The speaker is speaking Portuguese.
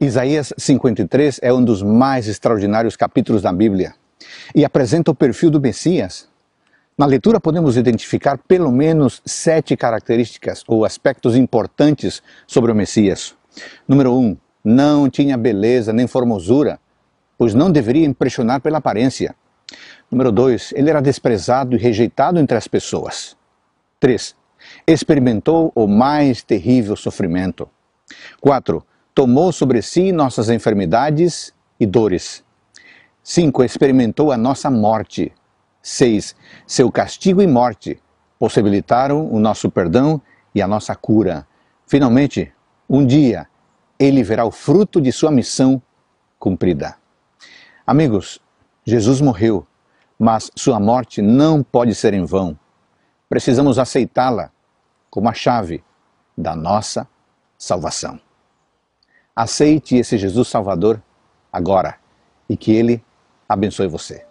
Isaías 53 é um dos mais extraordinários capítulos da Bíblia e apresenta o perfil do Messias. Na leitura, podemos identificar pelo menos sete características ou aspectos importantes sobre o Messias. Número 1. Um, não tinha beleza nem formosura, pois não deveria impressionar pela aparência. Número 2. Ele era desprezado e rejeitado entre as pessoas. 3. Experimentou o mais terrível sofrimento. 4 tomou sobre si nossas enfermidades e dores. 5. Experimentou a nossa morte. 6. Seu castigo e morte possibilitaram o nosso perdão e a nossa cura. Finalmente, um dia, ele verá o fruto de sua missão cumprida. Amigos, Jesus morreu, mas sua morte não pode ser em vão. Precisamos aceitá-la como a chave da nossa salvação. Aceite esse Jesus Salvador agora e que ele abençoe você.